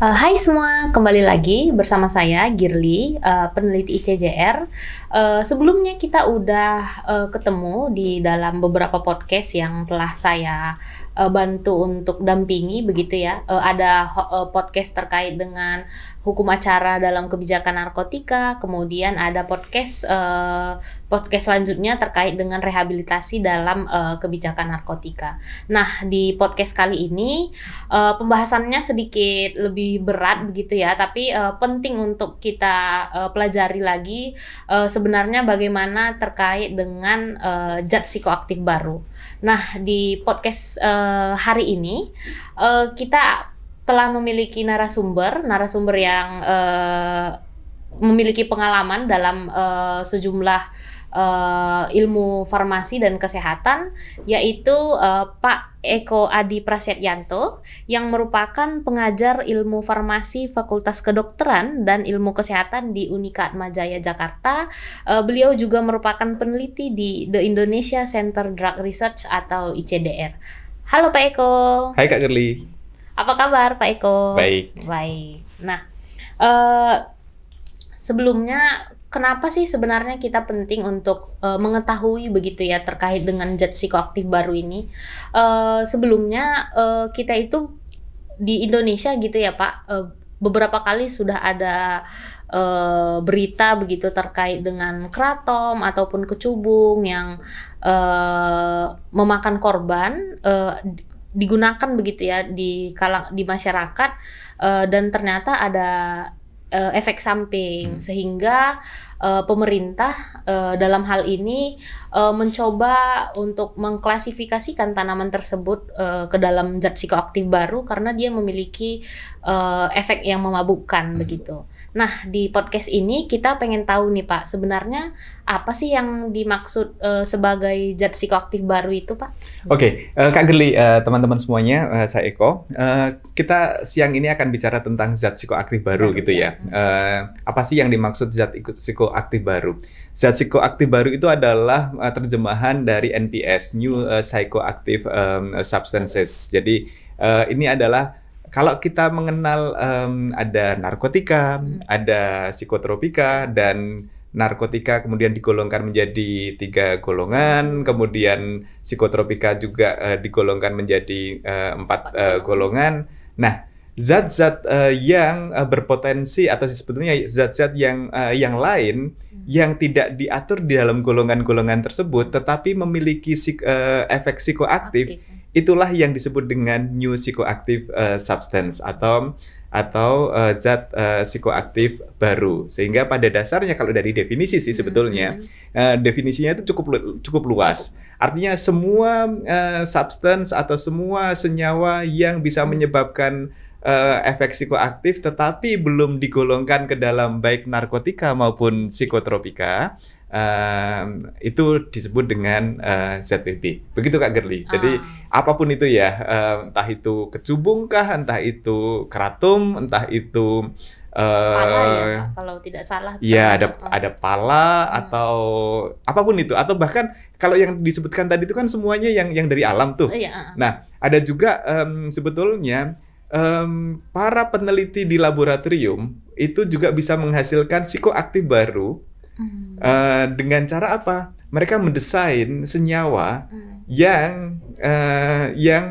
Uh, hai semua, kembali lagi bersama saya Girly, uh, peneliti ICJR. Uh, eh, sebelumnya kita udah uh, ketemu di dalam beberapa podcast yang telah saya uh, bantu untuk dampingi begitu ya. Uh, ada uh, podcast terkait dengan hukum acara dalam kebijakan narkotika, kemudian ada podcast uh, podcast selanjutnya terkait dengan rehabilitasi dalam uh, kebijakan narkotika. Nah, di podcast kali ini uh, pembahasannya sedikit lebih berat begitu ya, tapi uh, penting untuk kita uh, pelajari lagi uh, sebenarnya bagaimana terkait dengan uh, zat psikoaktif baru. Nah, di podcast uh, uh, hari ini uh, kita telah memiliki narasumber, narasumber yang uh, memiliki pengalaman dalam uh, sejumlah uh, ilmu farmasi dan kesehatan, yaitu uh, Pak Eko Adi Prasetyanto yang merupakan pengajar ilmu farmasi Fakultas Kedokteran dan Ilmu Kesehatan di Unika Majaya Jakarta. Uh, beliau juga merupakan peneliti di The Indonesia Center Drug Research atau ICDR. Halo Pak Eko. Hai Kak Gerli. Apa kabar Pak Eko? Baik. Baik. Nah, uh, sebelumnya kenapa sih sebenarnya kita penting untuk uh, mengetahui begitu ya terkait dengan zat psikoaktif baru ini? Uh, sebelumnya uh, kita itu di Indonesia gitu ya Pak, uh, beberapa kali sudah ada Eh, berita begitu terkait dengan kratom ataupun kecubung yang eh, memakan korban eh, digunakan begitu ya di kalang di masyarakat dan ternyata ada efek samping hmm. sehingga pemerintah dalam hal ini mencoba untuk mengklasifikasikan tanaman tersebut ke dalam zat psikoaktif baru karena dia memiliki efek yang memabukkan hmm. begitu. Nah, di podcast ini kita pengen tahu nih Pak, sebenarnya apa sih yang dimaksud uh, sebagai zat psikoaktif baru itu Pak? Oke, okay. uh, eh, Kak Gerli, uh, teman-teman semuanya, uh, saya Eko. Uh, kita siang ini akan bicara tentang zat psikoaktif baru, baru gitu ya. ya. Uh, apa sih yang dimaksud zat psikoaktif baru? Zat psikoaktif baru itu adalah uh, terjemahan dari NPS, New Psychoactive um, Substances. Jadi uh, ini adalah kalau kita mengenal um, ada narkotika, hmm. ada psikotropika dan narkotika kemudian digolongkan menjadi tiga golongan, hmm. kemudian psikotropika juga uh, digolongkan menjadi uh, empat uh, golongan. Nah, zat-zat uh, yang uh, berpotensi atau sebetulnya zat-zat yang uh, yang lain hmm. yang tidak diatur di dalam golongan-golongan tersebut, hmm. tetapi memiliki psik, uh, efek psikoaktif. Aktif ya. Itulah yang disebut dengan new psychoactive uh, substance atau atau uh, zat uh, psikoaktif baru. Sehingga pada dasarnya kalau dari definisi sih sebetulnya mm -hmm. uh, definisinya itu cukup cukup luas. Artinya semua uh, substance atau semua senyawa yang bisa mm. menyebabkan uh, efek psikoaktif tetapi belum digolongkan ke dalam baik narkotika maupun psikotropika um, itu disebut dengan uh, eh, ZPB. Begitu Kak Gerli. Ah. Jadi apapun itu ya, um, entah itu kecubung kah, entah itu keratum, entah itu Uh, pala ya kalau tidak salah. Iya, ada apa? Eh. ada pala hmm. atau apapun itu atau bahkan kalau yang disebutkan tadi itu kan semuanya yang yang dari alam tuh. Iya. Ah. Nah, ada juga um, sebetulnya um, para peneliti di laboratorium itu juga bisa menghasilkan psikoaktif baru Uh, dengan cara apa? Mereka mendesain senyawa hmm. yang uh, yang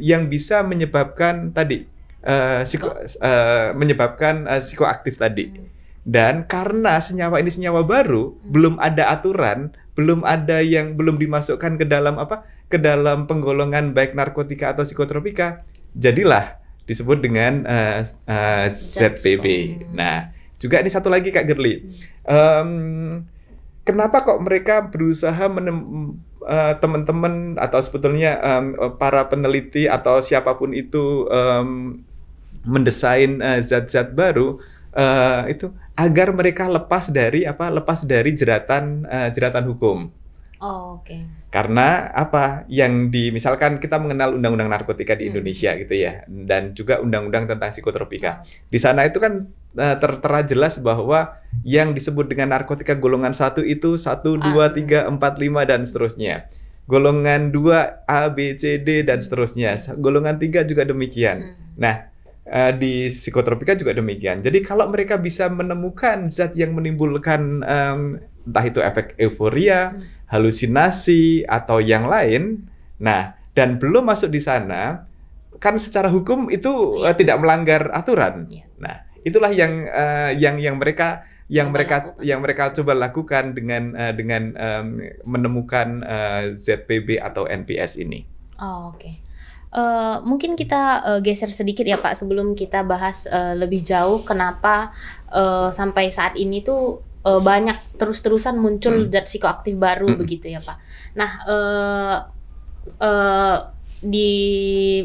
yang bisa menyebabkan tadi uh, psiko, uh, menyebabkan uh, psikoaktif tadi. Hmm. Dan karena senyawa ini senyawa baru, hmm. belum ada aturan, belum ada yang belum dimasukkan ke dalam apa? ke dalam penggolongan baik narkotika atau psikotropika. Jadilah disebut dengan uh, uh, ZPP. Nah, juga ini satu lagi Kak Gerli. Um, kenapa kok mereka berusaha menem teman eh, teman-teman atau sebetulnya um, para peneliti atau siapapun itu um, mendesain eh, zat-zat uh, baru uh, itu agar mereka lepas dari apa lepas dari jeratan uh, jeratan hukum. Oh, oke. Okay. Karena apa yang di misalkan kita mengenal undang-undang narkotika di hmm. Indonesia gitu ya dan juga undang-undang tentang psikotropika. Di sana itu kan Eh, tertera jelas bahwa yang disebut dengan narkotika golongan 1 itu 1, 2, 3, 4, 5 dan seterusnya. Golongan 2 A, B, C, D dan seterusnya. Hmm. Golongan 3 juga demikian. Hmm. Nah, eh, di psikotropika juga demikian. Jadi kalau mereka bisa menemukan zat yang menimbulkan um, entah itu efek euforia, hmm. halusinasi atau yang lain, nah dan belum masuk di sana kan secara hukum itu iya. eh, tidak melanggar aturan. Iya. Nah, itulah yang uh, yang yang mereka yang coba mereka lakukan. yang mereka coba lakukan dengan uh, dengan um, menemukan uh, eh, ZPB atau NPS ini. Oh, Oke. Okay. Uh, mungkin kita uh, geser sedikit ya Pak sebelum kita bahas uh, lebih jauh kenapa uh, sampai saat ini tuh uh, banyak terus-terusan muncul hmm. zat psikoaktif baru hmm. begitu ya Pak. Nah, uh, uh, di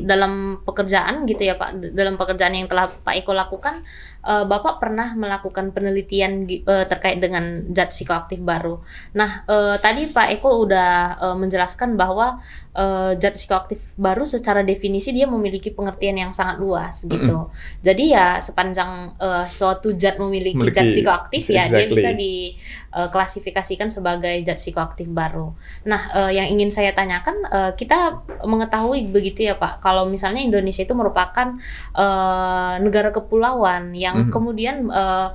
dalam pekerjaan gitu ya Pak dalam pekerjaan yang telah Pak Eko lakukan uh, Bapak pernah melakukan penelitian uh, terkait dengan zat psikoaktif baru. Nah, uh, tadi Pak Eko udah uh, menjelaskan bahwa uh, psikoaktif baru secara definisi dia memiliki pengertian yang sangat luas gitu. Mm -hmm. Jadi ya sepanjang uh, suatu zat memiliki, memiliki zat psikoaktif exactly. ya dia bisa diklasifikasikan uh, sebagai zat psikoaktif baru. Nah, uh, yang ingin saya tanyakan uh, kita mengetahui begitu ya Pak kalau misalnya Indonesia itu merupakan uh, negara kepulauan yang yang hmm. kemudian uh,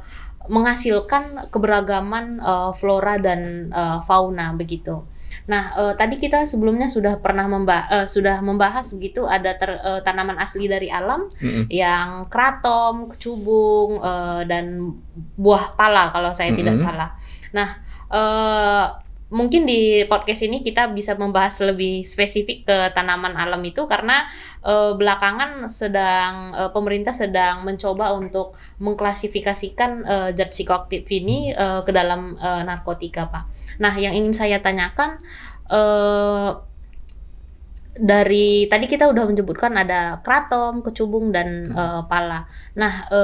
menghasilkan keberagaman uh, flora dan uh, fauna begitu. Nah, uh, tadi kita sebelumnya sudah pernah memba uh, sudah membahas begitu ada ter, uh, tanaman asli dari alam mm-hmm. yang kratom, kecubung uh, dan buah pala kalau saya mm-hmm. tidak hmm. salah. Nah, uh, mungkin di podcast ini kita bisa membahas lebih spesifik ke tanaman alam itu karena e, belakangan sedang e, pemerintah sedang mencoba untuk mengklasifikasikan e, zat psikoaktif ini e, ke dalam e, narkotika, Pak. Nah, yang ingin saya tanyakan e, dari tadi kita udah menyebutkan ada kratom, kecubung dan hmm. pala. Nah, e,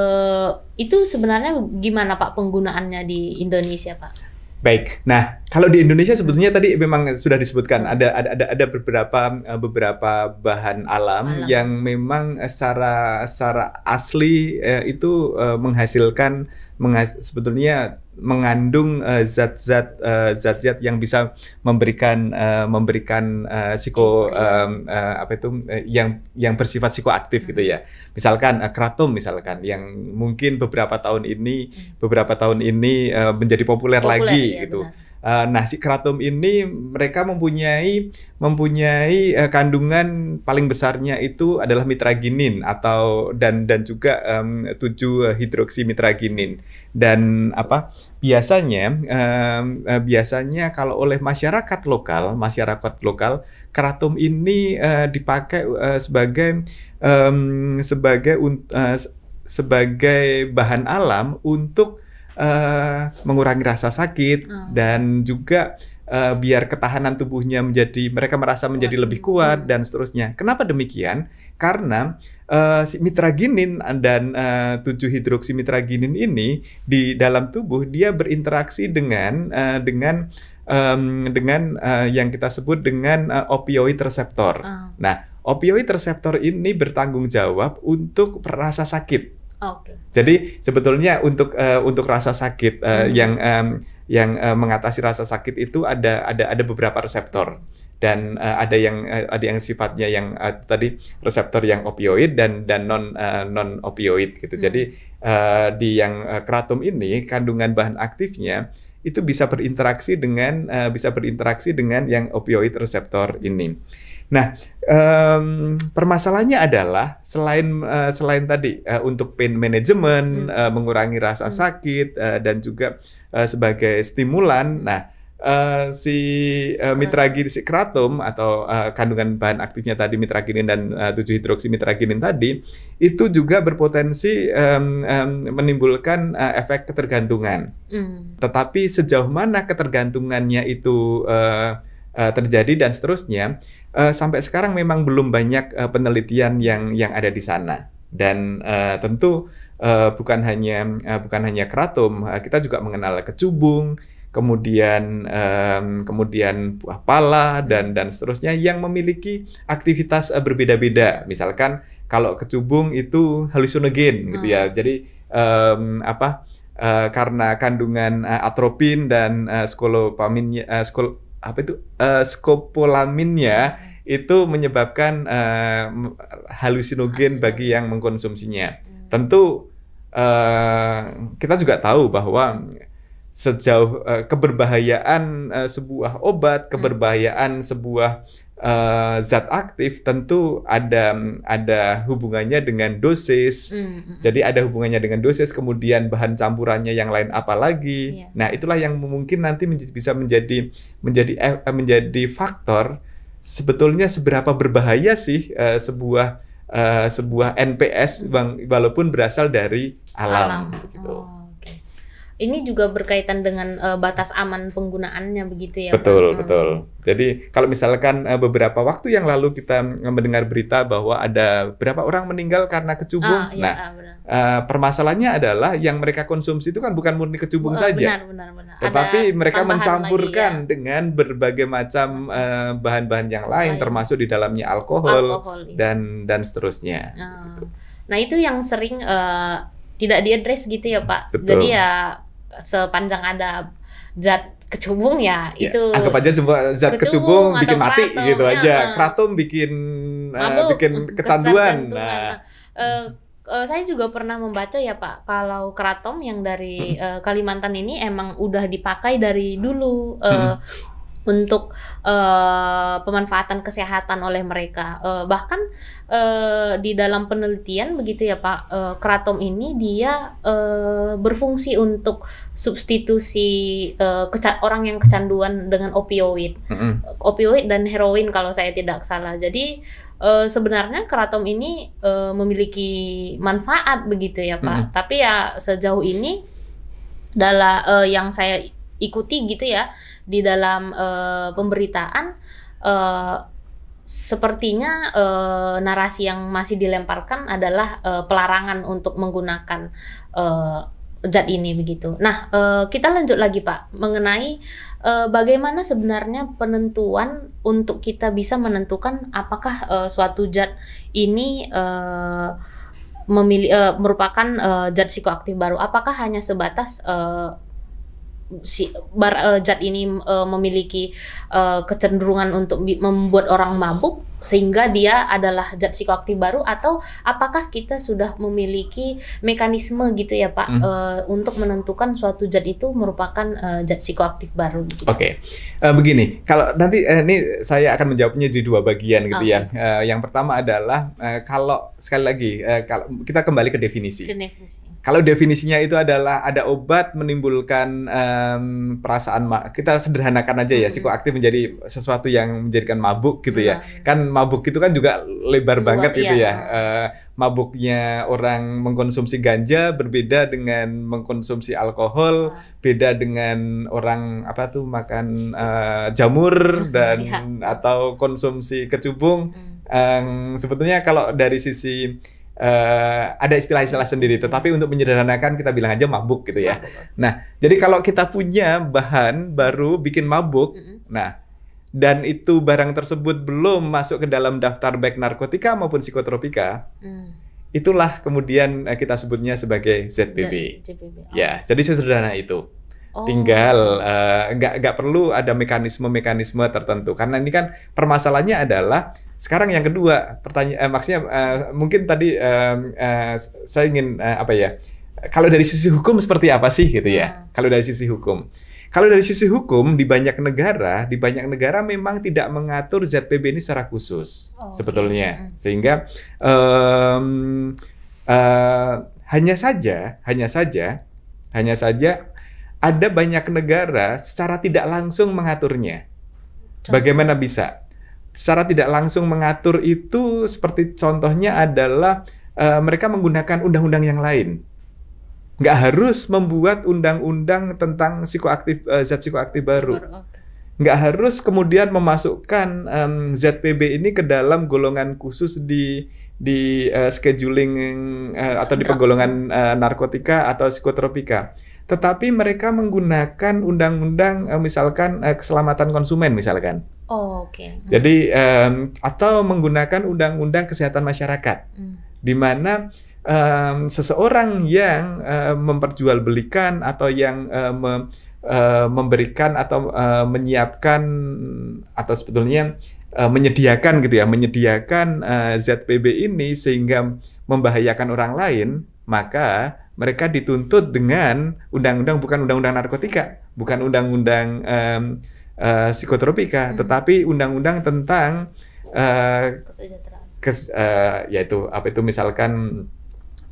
itu sebenarnya gimana Pak penggunaannya di Indonesia, Pak? Baik. Nah, kalau di Indonesia sebetulnya tadi memang sudah disebutkan ada ada ada, ada beberapa eh, beberapa bahan alam, alam yang memang eh, secara secara asli eh, itu eh, menghasilkan sebetulnya mengandung eh, zat-zat uh, zat-zat uh, yang bisa memberikan uh, memberikan uh, psiko um, uh, apa itu uh, yang yang bersifat psikoaktif gitu ya. Hmm. Misalkan uh, kratom misalkan yang mungkin beberapa tahun ini hmm. beberapa tahun ini uh, menjadi populer, populer lagi ya, gitu. Benar Uh, nah, si kratom ini mereka mempunyai mempunyai uh, kandungan paling besarnya itu adalah mitraginin atau dan dan juga um, 7 mitraginin Dan apa? Biasanya um, biasanya kalau oleh masyarakat lokal, masyarakat lokal kratom ini uh, dipakai uh, sebagai um, sebagai uh, sebagai bahan alam untuk uh, mengurangi rasa sakit hmm. dan juga uh, biar ketahanan tubuhnya menjadi mereka merasa menjadi lebih kuat hmm. dan seterusnya. Kenapa demikian? Karena uh, si mitraginin dan tujuh hidroksi hidroksimitraginin ini di dalam tubuh dia berinteraksi dengan uh, dengan um, dengan uh, yang kita sebut dengan uh, opioid reseptor. Hmm. Nah, opioid reseptor ini bertanggung jawab untuk rasa sakit. Okay. Jadi sebetulnya untuk uh, untuk rasa sakit uh, hmm. yang um, yang uh, mengatasi rasa sakit itu ada ada ada beberapa reseptor dan uh, ada yang uh, ada yang sifatnya yang uh, tadi reseptor yang opioid dan dan non uh, non opioid gitu. Hmm. Jadi uh, di yang uh, kratom ini kandungan bahan aktifnya itu bisa berinteraksi dengan uh, bisa berinteraksi dengan yang opioid reseptor ini. Nah, um, permasalahannya adalah selain uh, selain tadi uh, untuk pain management, hmm. uh, mengurangi rasa hmm. sakit uh, dan juga uh, sebagai stimulan. Nah, uh, si uh, mitra si kratom atau uh, kandungan bahan aktifnya tadi mitraginin dan tujuh hidroksi mitraginin tadi itu juga berpotensi um, um, menimbulkan uh, efek ketergantungan. Hmm. Tetapi sejauh mana ketergantungannya itu uh, uh, terjadi dan seterusnya uh, sampai sekarang memang belum banyak uh, penelitian yang yang ada di sana dan uh, tentu uh, bukan hanya uh, bukan hanya keratum uh, kita juga mengenal kecubung kemudian um, kemudian buah pala dan dan seterusnya yang memiliki aktivitas uh, berbeda-beda misalkan kalau kecubung itu halusinogen hmm. gitu ya hmm. jadi um, apa uh, karena kandungan uh, atropin dan uh, skolopamin uh, skol apa itu uh, eh, skopolaminnya hmm. itu menyebabkan uh, halusinogen bagi yang mengkonsumsinya. Hmm. Tentu uh, kita juga tahu bahwa sejauh uh, keberbahayaan uh, sebuah obat, hmm. keberbahayaan sebuah uh, zat aktif tentu ada ada hubungannya dengan dosis. Mm, -hmm. Jadi ada hubungannya dengan dosis, kemudian bahan campurannya yang lain apa lagi. Yeah. Nah, itulah yang mungkin nanti men bisa menjadi menjadi eh, eh, menjadi faktor sebetulnya seberapa berbahaya sih uh, sebuah uh, sebuah NPS hmm. bang walaupun berasal dari alam, alam. Gitu. Oh ini juga berkaitan dengan uh, batas aman penggunaannya begitu ya. Betul, Pak? Hmm. betul. Jadi kalau misalkan uh, beberapa waktu yang lalu kita mendengar berita bahwa ada berapa orang meninggal karena kecubung. Ah, iya, nah, Uh, permasalahannya adalah yang mereka konsumsi itu kan bukan murni kecubung oh, saja. Benar, benar, benar. Tetapi ada mereka mencampurkan lagi, ya. dengan berbagai macam bahan bahan-bahan yang lain iya. termasuk di dalamnya alkohol, alkohol iya. dan dan seterusnya. Ah. Nah, itu yang sering uh, tidak diadres gitu ya, Pak. Betul. Jadi ya sepanjang ada zat kecubung ya, ya itu anggap aja cuma zat kecubung, kecubung bikin mati gitu ya, aja nah. kratom bikin eh, Mabuk, uh, bikin kecanduan nah, Uh, uh, saya juga pernah membaca ya Pak kalau kratom yang dari uh, Kalimantan ini emang udah dipakai dari dulu uh, hmm untuk uh, pemanfaatan kesehatan oleh mereka. Uh, bahkan uh, di dalam penelitian begitu ya Pak, uh, kratom ini dia uh, berfungsi untuk substitusi uh, orang yang kecanduan dengan opioid, mm -hmm. opioid dan heroin kalau saya tidak salah. Jadi uh, sebenarnya keratom ini uh, memiliki manfaat begitu ya Pak. Mm -hmm. Tapi ya sejauh ini adalah uh, yang saya ikuti gitu ya di dalam uh, pemberitaan uh, sepertinya e, narasi yang masih dilemparkan adalah e, pelarangan untuk menggunakan e, zat ini begitu. Nah, e, kita lanjut lagi Pak mengenai e, bagaimana sebenarnya penentuan untuk kita bisa menentukan apakah e, suatu zat ini e, memilih e, merupakan e, zat psikoaktif baru. Apakah hanya sebatas e, si bar uh, zat ini uh, memiliki uh, kecenderungan untuk membuat orang mabuk sehingga dia adalah zat psikoaktif baru atau apakah kita sudah memiliki mekanisme gitu ya Pak hmm. e, untuk menentukan suatu zat itu merupakan e, zat psikoaktif baru gitu. Oke. Okay. Eh, e, begini, kalau nanti e, ini saya akan menjawabnya di dua bagian gitu okay. ya. E, yang pertama adalah e, kalau sekali lagi e, kalau kita kembali ke definisi. Ke definisi. Kalau definisinya itu adalah ada obat menimbulkan um, perasaan kita sederhanakan aja ya hmm. psikoaktif menjadi sesuatu yang menjadikan mabuk gitu hmm. ya. Iya. Kan mabuk itu kan juga lebar Luar, banget iya. gitu ya. Uh, mabuknya orang mengkonsumsi ganja berbeda dengan mengkonsumsi alkohol, uh. beda dengan orang apa tuh makan uh, jamur dan iya. atau konsumsi kecubung. Hmm. Um, sebetulnya kalau dari sisi Uh, ada istilah-istilah sendiri, tetapi untuk menyederhanakan kita bilang aja mabuk gitu ya. Nah, jadi kalau kita punya bahan baru bikin mabuk, mm -hmm. nah dan itu barang tersebut belum masuk ke dalam daftar baik narkotika maupun psikotropika, hmm. itulah kemudian eh, kita sebutnya sebagai ZBB. ZBB. Oh. Ya, jadi sederhana itu. Oh. Tinggal eh, nggak uh, nggak perlu ada mekanisme-mekanisme tertentu karena ini kan permasalahannya adalah sekarang yang kedua pertanyaan eh, maksudnya uh, mungkin tadi uh, uh, saya ingin uh, apa ya kalau dari sisi hukum seperti apa sih gitu ya hmm. kalau dari sisi hukum kalau dari sisi hukum di banyak negara, di banyak negara memang tidak mengatur ZPB ini secara khusus oh, sebetulnya, okay. sehingga um, uh, hanya saja, hanya saja, hanya saja ada banyak negara secara tidak langsung mengaturnya. Bagaimana bisa? Secara tidak langsung mengatur itu seperti contohnya adalah uh, mereka menggunakan undang-undang yang lain nggak harus membuat undang-undang tentang psikoaktif uh, zat psikoaktif baru. Nggak harus kemudian memasukkan um, ZPB ini ke dalam golongan khusus di di uh, scheduling uh, atau di penggolongan uh, narkotika atau psikotropika. Tetapi mereka menggunakan undang-undang uh, misalkan uh, keselamatan konsumen misalkan. Oh, oke. Okay. Jadi um, atau menggunakan undang-undang kesehatan masyarakat. Mm. Di mana um, seseorang yang uh, memperjualbelikan atau yang uh, me, uh, memberikan atau uh, menyiapkan atau sebetulnya uh, menyediakan gitu ya, menyediakan uh, ZPB ini sehingga membahayakan orang lain, maka mereka dituntut dengan undang-undang bukan undang-undang narkotika, bukan undang-undang um, uh, psikotropika, hmm. tetapi undang-undang tentang uh, kesejahteraan. Kes, uh, yaitu apa itu misalkan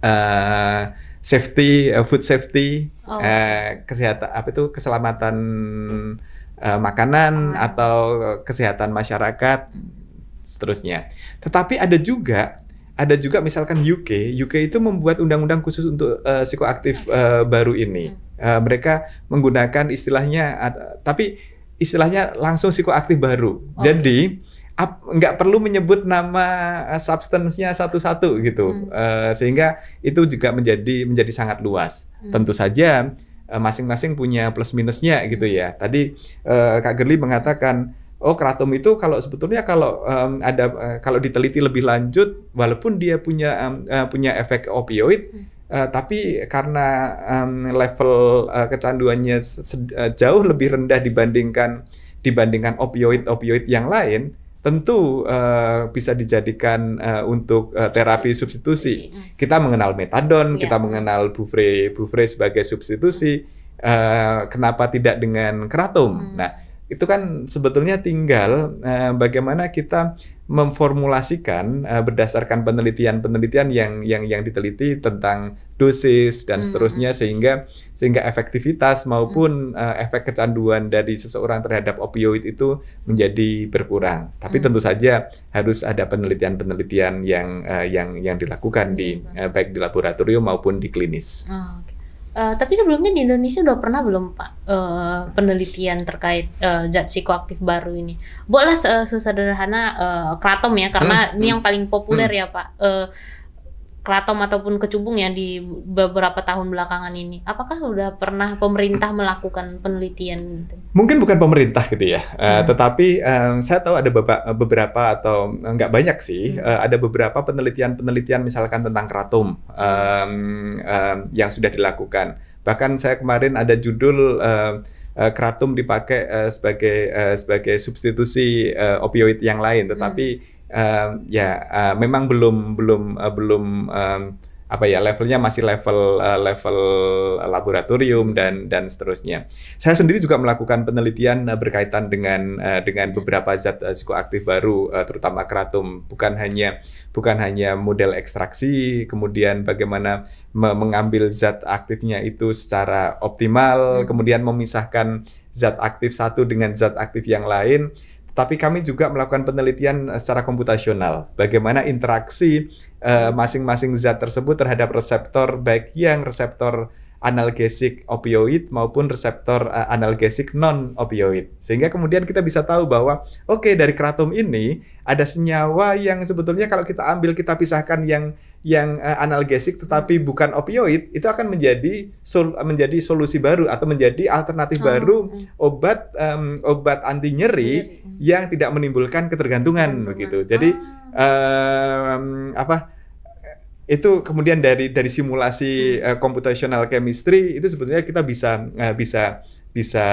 Eh, safety uh, food safety oh. uh, eh, kesehatan apa itu keselamatan uh, makanan atau kesehatan masyarakat seterusnya. Tetapi ada juga ada juga misalkan UK, UK itu membuat undang-undang khusus untuk uh, psikoaktif uh, baru ini. Uh, mereka menggunakan istilahnya, uh, tapi istilahnya langsung psikoaktif baru. Okay. Jadi nggak perlu menyebut nama eh, substansinya satu-satu gitu hmm. uh, sehingga itu juga menjadi menjadi sangat luas hmm. tentu saja eh, masing-masing uh, punya plus minusnya gitu ya hmm. tadi uh, Kak Gerli mengatakan oh kratom itu kalau sebetulnya kalau um, ada uh, kalau diteliti lebih lanjut walaupun dia punya um, uh, punya efek opioid hmm. Uh, tapi karena um, level uh, kecanduannya uh, jauh lebih rendah dibandingkan dibandingkan opioid opioid yang lain, tentu uh, bisa dijadikan uh, untuk uh, terapi substitusi. Hmm. Kita mengenal metadon, yeah. kita mengenal bufre bufre sebagai substitusi. Uh, kenapa tidak dengan keratum? Mm. Nah, itu kan sebetulnya tinggal eh, bagaimana kita memformulasikan eh, berdasarkan penelitian-penelitian yang yang yang diteliti tentang dosis dan -hmm. seterusnya hmm. sehingga sehingga efektivitas maupun -hmm. eh, efek kecanduan dari seseorang terhadap opioid itu menjadi berkurang. Tapi -hmm. tentu saja harus ada penelitian-penelitian yang eh, yang yang dilakukan di iya, eh, baik di laboratorium maupun di klinis. Oh, Uh, tapi sebelumnya di Indonesia udah pernah belum Pak uh, penelitian terkait uh, zat psikoaktif baru ini? Bolehlah uh, sesederhana uh, kratom ya karena hmm. ini hmm. yang paling populer hmm. ya Pak. Uh, Kratom ataupun kecubung ya di beberapa tahun belakangan ini. Apakah sudah pernah pemerintah melakukan penelitian gitu? Mungkin bukan pemerintah gitu ya. Eh, hmm. Uh, tetapi um, saya tahu ada beberapa, atau eh, nggak banyak sih, hmm. uh, ada beberapa penelitian-penelitian misalkan tentang kratom um, um, yang sudah dilakukan. Bahkan saya kemarin ada judul uh, uh, dipakai sebagai sebagai substitusi opioid yang lain, tetapi hmm uh, ya uh, memang belum belum uh, belum um, apa ya levelnya masih level uh, level laboratorium dan dan seterusnya. Saya sendiri juga melakukan penelitian uh, berkaitan dengan uh, dengan beberapa zat uh, psikoaktif baru uh, terutama kratom bukan hanya bukan hanya model ekstraksi kemudian bagaimana me mengambil zat aktifnya itu secara optimal hmm. kemudian memisahkan zat aktif satu dengan zat aktif yang lain tapi kami juga melakukan penelitian eh, secara komputasional bagaimana interaksi eh, masing-masing uh, zat tersebut terhadap reseptor baik yang reseptor analgesik opioid maupun reseptor uh, eh, analgesik non opioid sehingga kemudian kita bisa tahu bahwa oke okay, dari kratom ini ada senyawa yang sebetulnya kalau kita ambil kita pisahkan yang yang uh, eh, analgesik tetapi hmm. bukan opioid itu akan menjadi sol menjadi solusi baru atau menjadi alternatif oh, baru okay. obat um, obat anti nyeri hmm. yang tidak menimbulkan ketergantungan begitu. Jadi ah. um, apa itu kemudian dari dari simulasi hmm. uh, computational chemistry itu sebetulnya kita bisa uh, bisa bisa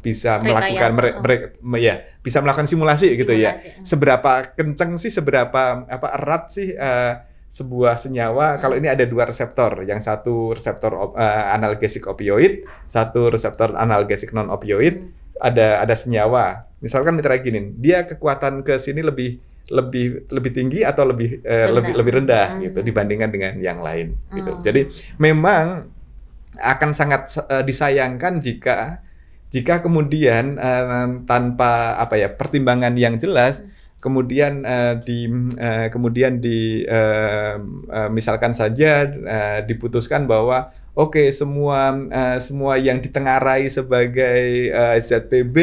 bisa Rekayasa. melakukan mere, oh. mere, me, ya bisa melakukan simulasi, simulasi gitu ya. Hmm. Seberapa kenceng sih seberapa apa erat sih uh, sebuah senyawa kalau ini ada dua reseptor, yang satu reseptor uh, eh, analgesik opioid, satu reseptor analgesik non opioid, ada ada senyawa. Misalkan mitraginin, dia kekuatan ke sini lebih lebih lebih tinggi atau lebih uh, lebih lebih rendah hmm. gitu dibandingkan dengan yang lain gitu. hmm. gitu. Jadi memang akan sangat uh, disayangkan jika jika kemudian uh, tanpa apa ya pertimbangan yang jelas hmm kemudian uh, di uh, kemudian di uh, uh, misalkan saja uh, diputuskan bahwa oke okay, semua uh, semua yang ditengarai sebagai uh, ZPB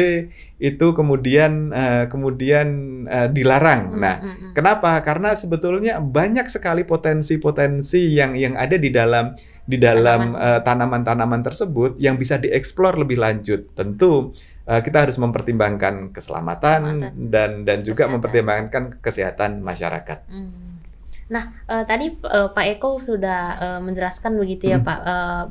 itu kemudian uh, kemudian uh, dilarang. Hmm, nah, mm-hmm. kenapa? Karena sebetulnya banyak sekali potensi-potensi yang yang ada di dalam di dalam tanaman-tanaman uh, tanaman -tanaman tersebut yang bisa dieksplor lebih lanjut. Tentu Eh, kita harus mempertimbangkan keselamatan, keselamatan. dan dan juga kesehatan. mempertimbangkan kesehatan masyarakat. Hmm. Nah, uh, tadi uh, Pak Eko sudah uh, menjelaskan begitu ya, hmm. Pak. Uh,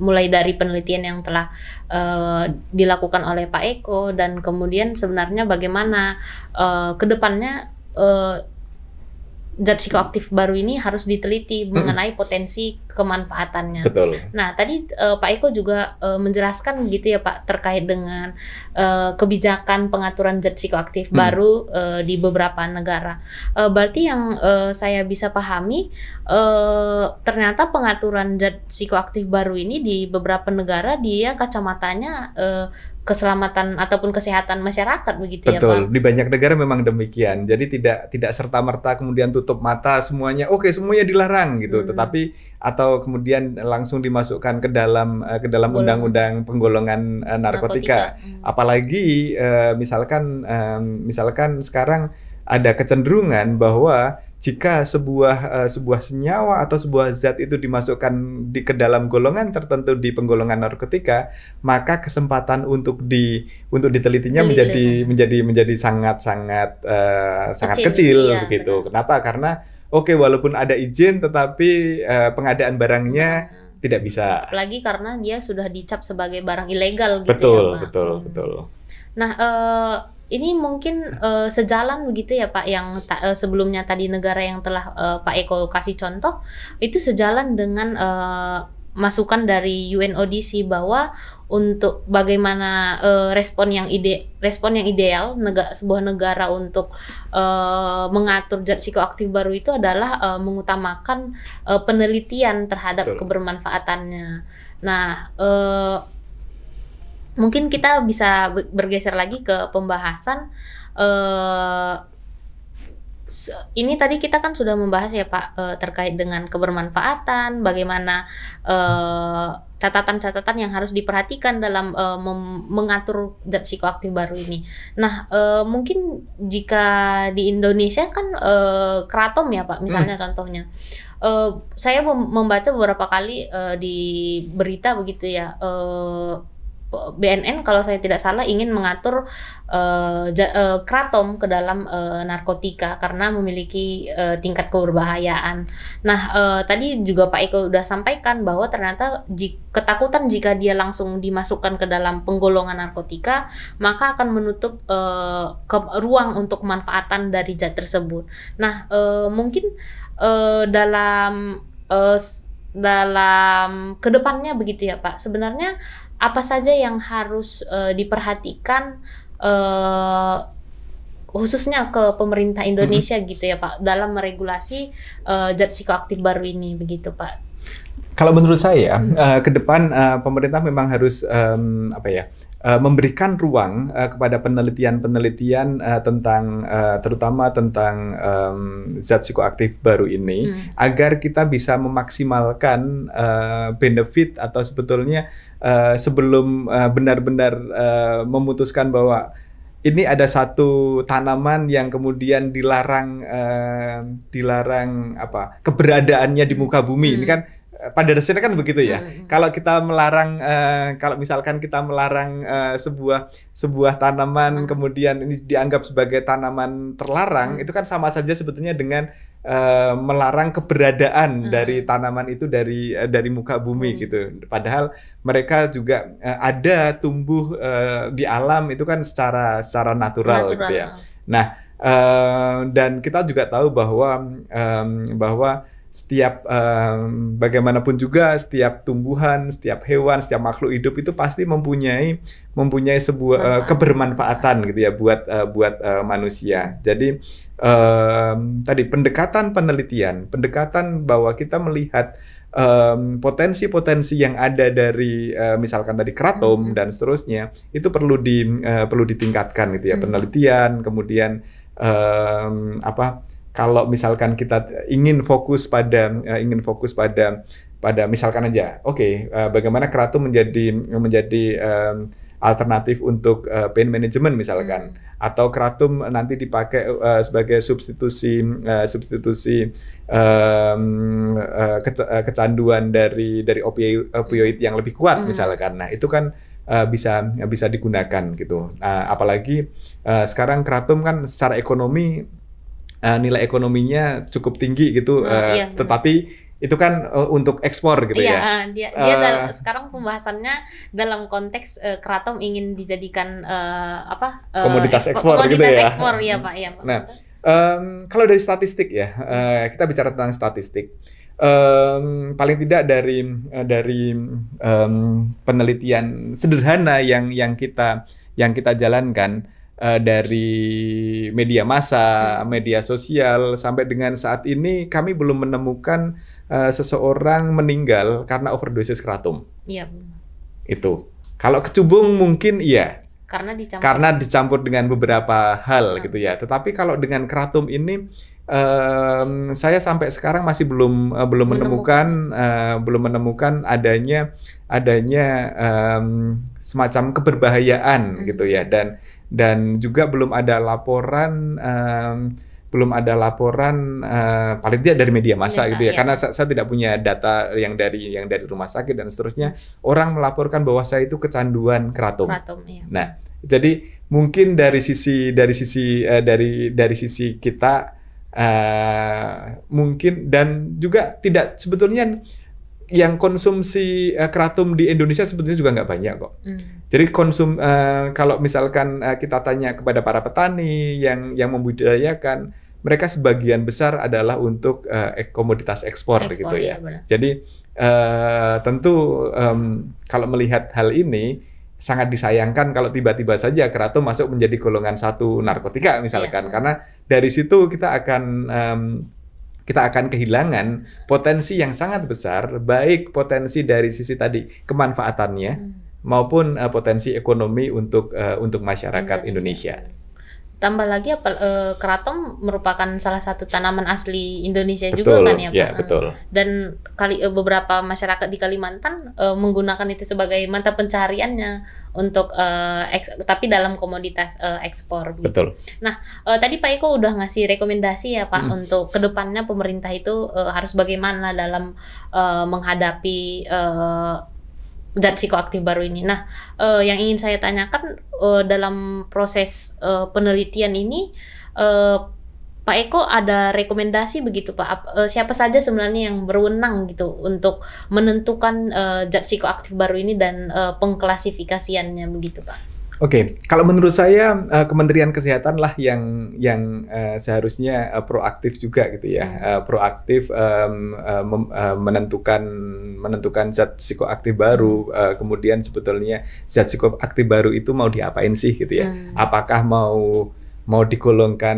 mulai dari penelitian yang telah uh, dilakukan oleh Pak Eko dan kemudian sebenarnya bagaimana uh, kedepannya uh, zat psikoaktif baru ini harus diteliti hmm. mengenai potensi kemanfaatannya. Betul. Nah tadi uh, Pak Eko juga uh, menjelaskan gitu ya Pak terkait dengan uh, kebijakan pengaturan zat psikoaktif hmm. baru uh, di beberapa negara. Uh, berarti yang uh, saya bisa pahami uh, ternyata pengaturan zat psikoaktif baru ini di beberapa negara dia kacamatanya uh, keselamatan ataupun kesehatan masyarakat begitu ya, Betul. ya Pak. Betul, di banyak negara memang demikian. Jadi tidak tidak serta merta kemudian tutup mata semuanya, oke semuanya dilarang gitu. Hmm. Tetapi atau kemudian langsung dimasukkan ke dalam eh, ke dalam undang-undang penggolongan eh, narkotika. narkotika. Hmm. Apalagi eh, misalkan misalkan sekarang ada kecenderungan bahwa jika sebuah sebuah senyawa atau sebuah zat itu dimasukkan di ke dalam golongan tertentu di penggolongan narkotika, maka kesempatan untuk di untuk ditelitinya menjadi, menjadi menjadi sangat sangat uh, sangat kecil, kecil iya, begitu. Benar. Kenapa? Karena oke okay, walaupun ada izin tetapi uh, pengadaan barangnya nah. tidak bisa. Lagi karena dia sudah dicap sebagai barang ilegal gitu ya, betul, ya Betul, hmm. betul. Nah, uh, ini mungkin uh, sejalan begitu ya Pak yang ta uh, sebelumnya tadi negara yang telah uh, Pak Eko kasih contoh itu sejalan dengan uh, masukan dari UNODC bahwa untuk bagaimana uh, respon yang ide respon yang ideal nega, sebuah negara untuk uh, mengatur zat psikoaktif baru itu adalah uh, mengutamakan uh, penelitian terhadap Betul. kebermanfaatannya. Nah, uh, mungkin kita bisa bergeser lagi ke pembahasan uh, ini tadi kita kan sudah membahas ya Pak eh, terkait dengan kebermanfaatan, bagaimana catatan eh, catatan-catatan yang harus diperhatikan dalam eh, mengatur zat psikoaktif baru ini. Nah, eh, mungkin jika di Indonesia kan eh, keratom ya Pak, misalnya hmm. contohnya. Eh, saya membaca beberapa kali eh, di berita begitu ya. Eh, BNN kalau saya tidak salah ingin mengatur uh, eh, uh, eh, kratom ke dalam uh, narkotika karena memiliki uh, tingkat keberbahayaan. Nah uh, tadi juga Pak Eko sudah sampaikan bahwa ternyata jik, ketakutan jika dia langsung dimasukkan ke dalam penggolongan narkotika maka akan menutup uh, ke, ruang untuk manfaatan dari zat tersebut. Nah uh, mungkin uh, dalam uh, dalam kedepannya begitu ya Pak. Sebenarnya apa saja yang harus uh, diperhatikan uh, khususnya ke pemerintah Indonesia mm -hmm. gitu ya Pak dalam meregulasi uh, zat psikoaktif baru ini begitu Pak. Kalau menurut saya mm -hmm. uh, ke depan uh, pemerintah memang harus um, apa ya? Eh, memberikan ruang uh, kepada penelitian-penelitian uh, tentang uh, terutama tentang um, zat psikoaktif baru ini hmm. agar kita bisa memaksimalkan uh, benefit atau sebetulnya uh, sebelum benar-benar uh, memutuskan bahwa ini ada satu tanaman yang kemudian dilarang uh, dilarang apa keberadaannya di muka bumi hmm. ini kan Eh, pada dasarnya kan begitu ya. Mm -hmm. Kalau kita melarang uh, kalau misalkan kita melarang uh, sebuah sebuah tanaman mm -hmm. kemudian ini dianggap sebagai tanaman terlarang, mm -hmm. itu kan sama saja sebetulnya dengan uh, melarang keberadaan mm -hmm. dari tanaman itu dari uh, dari muka bumi mm -hmm. gitu. Padahal mereka juga uh, ada tumbuh uh, di alam itu kan secara secara natural, gitu natural. gitu ya. Nah, uh, dan kita juga tahu bahwa um, bahwa setiap um, bagaimanapun juga setiap tumbuhan, setiap hewan, setiap makhluk hidup itu pasti mempunyai mempunyai sebuah uh, kebermanfaatan gitu ya buat uh, buat uh, manusia. Jadi um, tadi pendekatan penelitian, pendekatan bahwa kita melihat potensi-potensi um, yang ada dari uh, misalkan tadi kratom -hmm. dan seterusnya itu perlu di uh, perlu ditingkatkan gitu ya -hmm. penelitian kemudian um, apa kalau misalkan kita ingin fokus pada uh, ingin fokus pada pada misalkan aja, oke, okay, uh, eh, bagaimana keraton menjadi menjadi um, alternatif untuk uh, pain management misalkan, hmm. atau keratum nanti dipakai uh, sebagai substitusi uh, substitusi um, uh, ke uh, kecanduan dari dari opioid, opioid yang lebih kuat hmm. misalkan, nah itu kan uh, bisa bisa digunakan gitu, uh, apalagi uh, sekarang keratum kan secara ekonomi uh, nilai ekonominya cukup tinggi gitu. Uh, uh, iya, tetapi itu kan uh, untuk ekspor gitu iya, ya. Uh, dia, dia dalam, sekarang pembahasannya dalam konteks uh, keraton ingin dijadikan uh, apa? Uh, komoditas ekspor, ekspor gitu ya. ekspor ya pak, ya pak. Nah, um, kalau dari statistik ya, uh, kita bicara tentang statistik um, paling tidak dari dari um, penelitian sederhana yang yang kita yang kita jalankan Eh, dari media massa, media sosial sampai dengan saat ini kami belum menemukan uh, seseorang meninggal karena overdosis kratom. Iya. Itu. Kalau kecubung mungkin iya. Karena dicampur. Karena dicampur dengan beberapa hal hmm. gitu ya. Tetapi kalau dengan kratom ini um, saya sampai sekarang masih belum uh, belum menemukan, menemukan uh, belum menemukan adanya adanya um, semacam keberbahayaan hmm. gitu ya dan dan juga belum ada laporan um, belum ada laporan uh, paling tidak dari media massa gitu ya, iya. karena saya, saya tidak punya data yang dari yang dari rumah sakit dan seterusnya orang melaporkan bahwa saya itu kecanduan keratom. keratom iya. Nah, jadi mungkin dari sisi dari sisi uh, dari dari sisi kita uh, mungkin dan juga tidak sebetulnya yang konsumsi uh, kratom di Indonesia sebetulnya juga nggak banyak kok. Mm. Jadi konsum uh, kalau misalkan uh, kita tanya kepada para petani yang yang membudidayakan, mereka sebagian besar adalah untuk uh, komoditas ekspor, ekspor gitu ya. ya Jadi uh, tentu um, kalau melihat hal ini sangat disayangkan kalau tiba-tiba saja kratom masuk menjadi golongan satu narkotika misalkan, yeah. Iya, karena dari situ kita akan um, kita akan kehilangan potensi yang sangat besar, baik potensi dari sisi tadi kemanfaatannya hmm. maupun uh, potensi ekonomi untuk uh, untuk masyarakat Indonesia. Indonesia tambah lagi apa e, keraton merupakan salah satu tanaman asli Indonesia betul, juga kan ya Pak. Ya, betul. Dan kali e, beberapa masyarakat di Kalimantan e, menggunakan itu sebagai mata pencariannya untuk e, eks, tapi dalam komoditas e, ekspor gitu. Betul. Nah, e, tadi Pak Eko udah ngasih rekomendasi ya Pak hmm. untuk kedepannya pemerintah itu e, harus bagaimana dalam e, menghadapi e, zat psikoaktif baru ini. Nah, uh, yang ingin saya tanyakan uh, dalam proses uh, penelitian ini, uh, Pak Eko ada rekomendasi begitu Pak? Uh, siapa saja sebenarnya yang berwenang gitu untuk menentukan uh, zat psikoaktif baru ini dan uh, pengklasifikasiannya begitu Pak? Oke, okay. kalau menurut saya uh, Kementerian Kesehatan lah yang yang uh, seharusnya uh, proaktif juga gitu ya, uh, proaktif um, uh, mem, uh, menentukan menentukan zat psikoaktif baru. Uh, kemudian sebetulnya zat psikoaktif baru itu mau diapain sih gitu ya? Hmm. Apakah mau mau digolongkan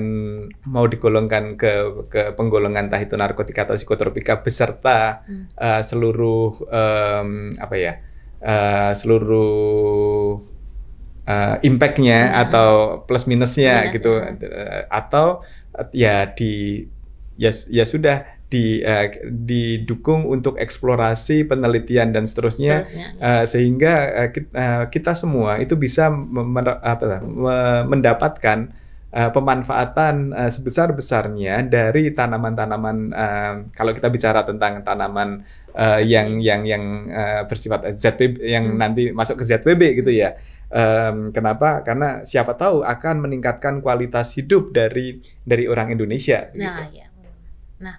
mau digolongkan ke ke penggolongan entah itu narkotika atau psikotropika beserta hmm. uh, seluruh um, apa ya uh, seluruh uh, impactnya hmm. atau plus minusnya Minus gitu ya. atau eh, ya di ya ya sudah di uh, didukung untuk eksplorasi penelitian dan seterusnya, seterusnya sehingga uh, kita, uh, kita semua itu bisa apa, mendapatkan uh, pemanfaatan uh, sebesar besarnya dari tanaman-tanaman uh, kalau kita bicara tentang tanaman uh, yang yang yang uh, bersifat ZPB yang hmm. nanti masuk ke ZPB gitu ya Um, kenapa? Karena siapa tahu akan meningkatkan kualitas hidup dari dari orang Indonesia. Gitu. Nah, gitu. ya. Nah,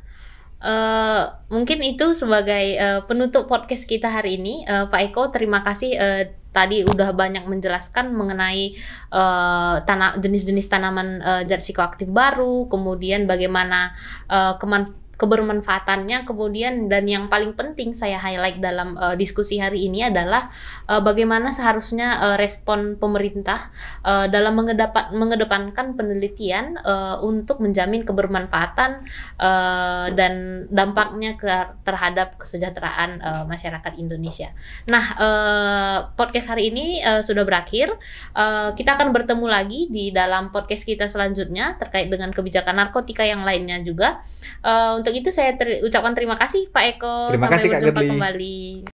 uh, mungkin itu sebagai uh, penutup podcast kita hari ini, uh, Pak Eko. Terima kasih. Uh, Tadi udah banyak menjelaskan mengenai uh, tanah jenis-jenis tanaman uh, zat psikoaktif baru, kemudian bagaimana uh, keman kebermanfaatannya kemudian dan yang paling penting saya highlight dalam uh, diskusi hari ini adalah uh, bagaimana seharusnya uh, respon pemerintah uh, dalam mengedepan, mengedepankan penelitian uh, untuk menjamin kebermanfaatan uh, dan dampaknya ke, terhadap kesejahteraan uh, masyarakat Indonesia. Nah, uh, podcast hari ini uh, sudah berakhir. Uh, kita akan bertemu lagi di dalam podcast kita selanjutnya terkait dengan kebijakan narkotika yang lainnya juga. Uh, untuk itu saya ter ucapkan terima kasih Pak Eko terima sampai kasih, berjumpa kembali.